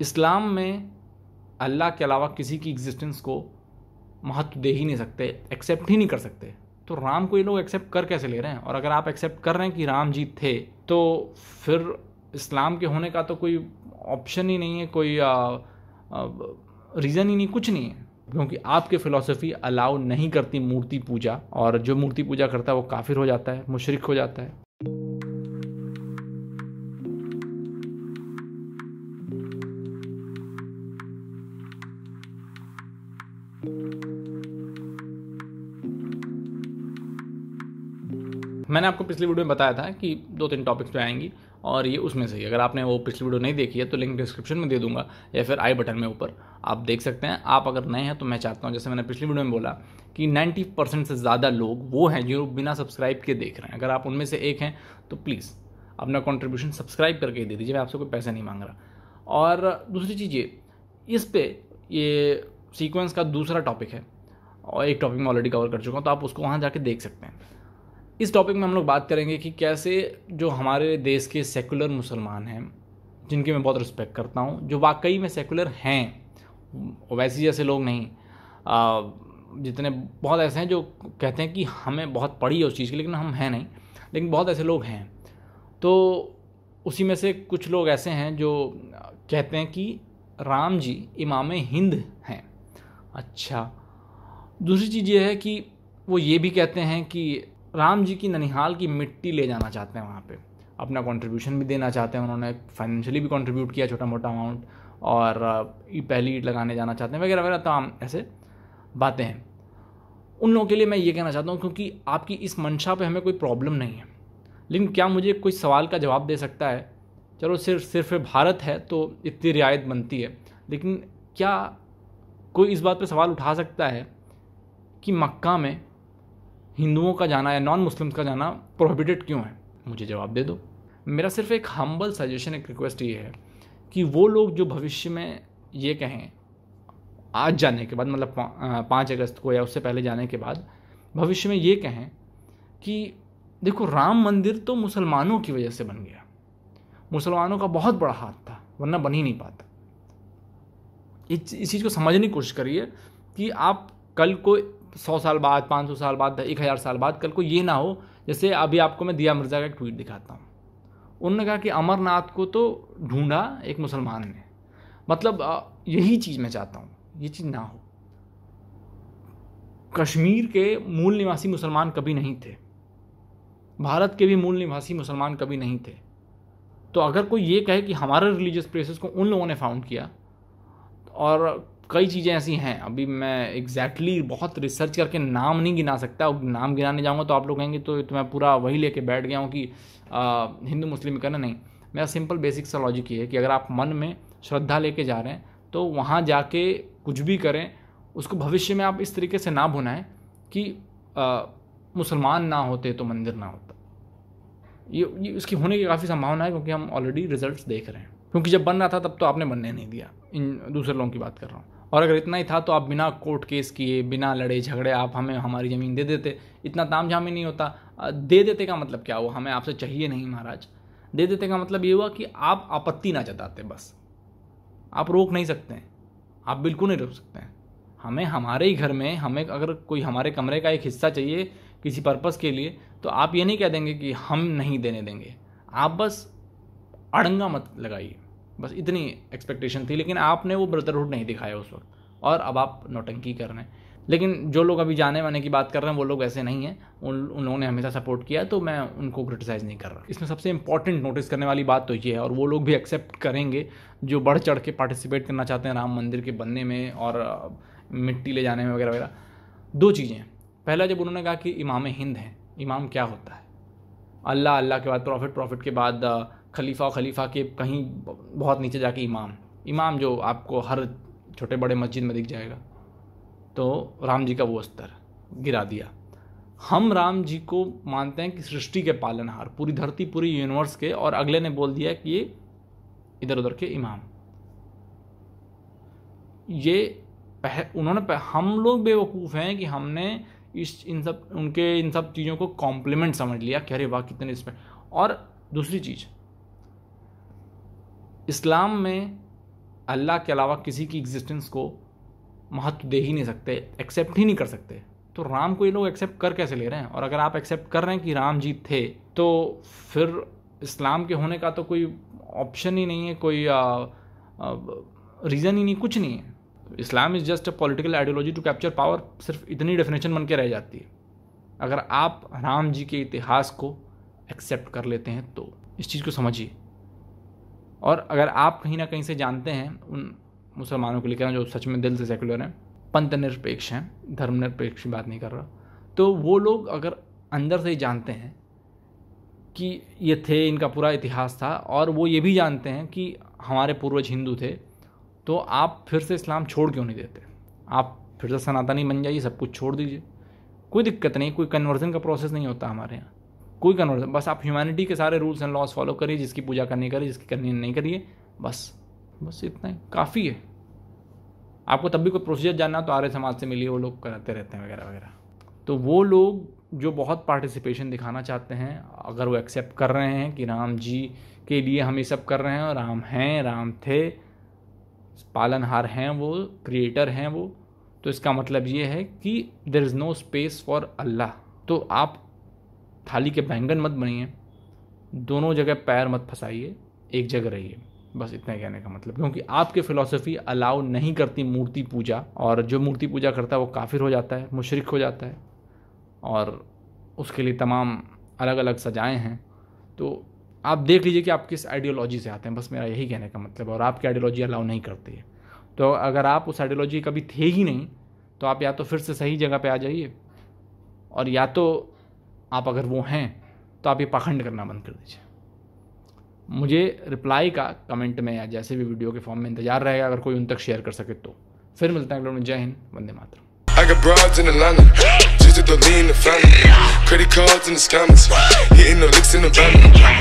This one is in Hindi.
इस्लाम में अल्लाह के अलावा किसी की एग्जिस्टेंस को महत्व दे ही नहीं सकते एक्सेप्ट ही नहीं कर सकते तो राम को ये लोग एक्सेप्ट कर कैसे ले रहे हैं और अगर आप एक्सेप्ट कर रहे हैं कि राम जी थे तो फिर इस्लाम के होने का तो कोई ऑप्शन ही नहीं है कोई रीज़न ही नहीं कुछ नहीं है क्योंकि आपके फिलॉसफी अलाउ नहीं करती मूर्ति पूजा और जो मूर्ति पूजा करता है वो काफिर हो जाता है मुशरक हो जाता है मैंने आपको पिछली वीडियो में बताया था कि दो तीन टॉपिक्स पे आएंगी और ये उसमें से ही अगर आपने वो पिछली वीडियो नहीं देखी है तो लिंक डिस्क्रिप्शन में दे दूंगा या फिर आई बटन में ऊपर आप देख सकते हैं आप अगर नए हैं तो मैं चाहता हूँ जैसे मैंने पिछली वीडियो में बोला कि 90 परसेंट से ज़्यादा लोग वो हैं जो बिना सब्सक्राइब के देख रहे हैं अगर आप उनमें से एक हैं तो प्लीज़ अपना कॉन्ट्रीब्यूशन सब्सक्राइब करके दे दीजिए मैं आपसे कोई पैसा नहीं मांग रहा और दूसरी चीज़ ये इस पर ये सीक्वेंस का दूसरा टॉपिक है और एक टॉपिक मैं ऑलरेडी कवर कर चुका हूँ तो आप उसको वहाँ जाके देख सकते हैं इस टॉपिक में हम लोग बात करेंगे कि कैसे जो हमारे देश के सेकुलर मुसलमान हैं जिनकी मैं बहुत रिस्पेक्ट करता हूँ जो वाकई में सेकुलर हैं वैसे जैसे लोग नहीं आ, जितने बहुत ऐसे हैं जो कहते हैं कि हमें बहुत पड़ी है उस चीज़ की लेकिन हम हैं नहीं लेकिन बहुत ऐसे लोग हैं तो उसी में से कुछ लोग ऐसे हैं जो कहते हैं कि राम जी इमाम हिंद हैं अच्छा दूसरी चीज़ ये है कि वो ये भी कहते हैं कि राम जी की ननिहाल की मिट्टी ले जाना चाहते हैं वहाँ पे अपना कंट्रीब्यूशन भी देना चाहते हैं उन्होंने फाइनेंशियली भी कंट्रीब्यूट किया छोटा मोटा अमाउंट और पहली ईट लगाने जाना चाहते हैं वगैरह वगैरह तमाम तो ऐसे बातें हैं उन लोगों के लिए मैं ये कहना चाहता हूँ क्योंकि आपकी इस मंशा पे हमें कोई प्रॉब्लम नहीं है लेकिन क्या मुझे कोई सवाल का जवाब दे सकता है चलो सिर्फ सिर्फ भारत है तो इतनी रियायत बनती है लेकिन क्या कोई इस बात पर सवाल उठा सकता है कि मक्का में हिंदुओं का जाना या नॉन मुस्लिम्स का जाना प्रोहिबिटेड क्यों है मुझे जवाब दे दो मेरा सिर्फ एक हम्बल सजेशन एक रिक्वेस्ट ये है कि वो लोग जो भविष्य में ये कहें आज जाने के बाद मतलब पाँच अगस्त को या उससे पहले जाने के बाद भविष्य में ये कहें कि देखो राम मंदिर तो मुसलमानों की वजह से बन गया मुसलमानों का बहुत बड़ा हाथ था वरना बन ही नहीं पाता इस चीज़ को समझने की कोशिश करिए कि आप कल को सौ साल बाद पाँच सौ साल बाद एक हज़ार साल बाद कल को ये ना हो जैसे अभी आपको मैं दिया मिर्ज़ा का एक ट्वीट दिखाता हूँ उन्होंने कहा कि अमरनाथ को तो ढूंढा एक मुसलमान ने मतलब यही चीज़ मैं चाहता हूँ ये चीज़ ना हो कश्मीर के मूल निवासी मुसलमान कभी नहीं थे भारत के भी मूल निवासी मुसलमान कभी नहीं थे तो अगर कोई ये कहे कि हमारे रिलीजियस प्लेसेस को उन लोगों ने फाउंड किया और कई चीज़ें ऐसी हैं अभी मैं एग्जैक्टली exactly बहुत रिसर्च करके नाम नहीं गिना सकता नाम गिनाने जाऊँगा तो आप लोग कहेंगे तो, तो मैं पूरा वही लेके बैठ गया हूँ कि हिंदू मुस्लिम करना नहीं मेरा सिंपल बेसिक सा लॉजिक ये है कि अगर आप मन में श्रद्धा लेके जा रहे हैं तो वहाँ जाके कुछ भी करें उसको भविष्य में आप इस तरीके से ना भुनाएं कि मुसलमान ना होते तो मंदिर ना होता ये, ये इसकी होने की काफ़ी संभावना है क्योंकि हम ऑलरेडी रिजल्ट देख रहे हैं क्योंकि जब बन रहा था तब तो आपने बनने नहीं दिया इन दूसरे लोगों की बात कर रहा हूँ और अगर इतना ही था तो आप बिना कोर्ट केस किए बिना लड़े झगड़े आप हमें हमारी ज़मीन दे देते इतना ताम झाम ही नहीं होता दे देते का मतलब क्या हुआ हमें आपसे चाहिए नहीं महाराज दे देते का मतलब ये हुआ कि आप आपत्ति ना जताते बस आप रोक नहीं सकते आप बिल्कुल नहीं रोक सकते हमें हमारे ही घर में हमें अगर कोई हमारे कमरे का एक हिस्सा चाहिए किसी पर्पज़ के लिए तो आप ये नहीं कह देंगे कि हम नहीं देने देंगे आप बस अड़ंगा मत लगाइए बस इतनी एक्सपेक्टेशन थी लेकिन आपने वो ब्रदरहुड नहीं दिखाया उस वक्त और अब आप नोटंकी कर रहे हैं लेकिन जो लोग अभी जाने वाने की बात कर रहे हैं वो लोग ऐसे नहीं हैं उन उन लोगों ने हमेशा सपोर्ट किया तो मैं उनको क्रिटिसाइज़ नहीं कर रहा इसमें सबसे इंपॉर्टेंट नोटिस करने वाली बात तो ये है और वो लोग भी एक्सेप्ट करेंगे जो बढ़ चढ़ के पार्टिसिपेट करना चाहते हैं राम मंदिर के बनने में और मिट्टी ले जाने में वगैरह वगैरह दो चीज़ें पहला जब उन्होंने कहा कि इमाम हिंद हैं इमाम क्या होता है अल्लाह अल्लाह के बाद प्रॉफिट प्रॉफिट के बाद खलीफा खलीफा के कहीं बहुत नीचे जाके इमाम इमाम जो आपको हर छोटे बड़े मस्जिद में दिख जाएगा तो राम जी का वो स्तर गिरा दिया हम राम जी को मानते हैं कि सृष्टि के पालनहार पूरी धरती पूरी यूनिवर्स के और अगले ने बोल दिया कि ये इधर उधर के इमाम ये पह, उन्होंने पह, हम लोग बेवकूफ़ हैं कि हमने इस इन सब उनके इन सब चीज़ों को कॉम्प्लीमेंट समझ लिया कि अरे वाह कितने इसमें और दूसरी चीज़ इस्लाम में अल्लाह के अलावा किसी की एग्जिस्टेंस को महत्व दे ही नहीं सकते एक्सेप्ट ही नहीं कर सकते तो राम को ये लोग एक्सेप्ट कर कैसे ले रहे हैं और अगर आप एक्सेप्ट कर रहे हैं कि राम जी थे तो फिर इस्लाम के होने का तो कोई ऑप्शन ही नहीं है कोई रीज़न ही नहीं कुछ नहीं है Islam is just a political ideology to capture power सिर्फ इतनी डेफिनेशन बन के रह जाती है अगर आप राम जी के इतिहास को एक्सेप्ट कर लेते हैं तो इस चीज़ को समझिए और अगर आप कहीं ना कहीं से जानते हैं उन मुसलमानों के लिए कहना जो सच में दिल से सेकुलर हैं पंथ निरपेक्ष हैं धर्म निरपेक्ष की बात नहीं कर रहा तो वो लोग अगर अंदर से ही जानते हैं कि ये थे इनका पूरा इतिहास था और वो ये भी जानते हैं कि हमारे पूर्वज हिंदू थे तो आप फिर से इस्लाम छोड़ क्यों नहीं देते आप फिर से सनातनी बन जाइए सब कुछ छोड़ दीजिए कोई दिक्कत नहीं कोई कन्वर्जन का प्रोसेस नहीं होता हमारे यहाँ कोई कन्वर्स बस आप ह्यूमैनिटी के सारे रूल्स एंड लॉज फॉलो करिए जिसकी पूजा करनी करिए जिसकी करनी नहीं करिए बस बस इतना ही काफ़ी है आपको तब भी कोई प्रोसीजर जानना तो आर्य समाज से मिलिए वो लोग कराते रहते हैं वगैरह वगैरह तो वो लोग जो बहुत पार्टिसिपेशन दिखाना चाहते हैं अगर वो एक्सेप्ट कर रहे हैं कि राम जी के लिए हम ये सब कर रहे हैं और राम हैं राम थे पालनहार हैं वो क्रिएटर हैं वो तो इसका मतलब ये है कि there is no space for Allah तो आप थाली के बैंगन मत बनिए दोनों जगह पैर मत फंसाइए एक जगह रहिए बस इतना कहने का मतलब क्योंकि आपके फ़िलोसफी अलाउ नहीं करती मूर्ति पूजा और जो मूर्ति पूजा करता है वो काफिर हो जाता है मुशरक हो जाता है और उसके लिए तमाम अलग अलग सजाएं हैं तो आप देख लीजिए कि आप किस आइडियोलॉजी से आते हैं बस मेरा यही कहने का मतलब और आपकी आइडियोलॉजी अलाउ नहीं करती है तो अगर आप उस आइडियोलॉजी कभी थे ही नहीं तो आप या तो फिर से सही जगह पर आ जाइए और या तो आप अगर वो हैं तो आप ये पाखंड करना बंद कर दीजिए मुझे रिप्लाई का कमेंट में या जैसे भी वीडियो के फॉर्म में इंतजार रहेगा अगर कोई उन तक शेयर कर सके तो फिर मिलते हैं अगले में जय हिंद वंदे मातर I got broads in Atlanta, just to the lean the family. Credit cards in the scammers, hitting the licks in the van.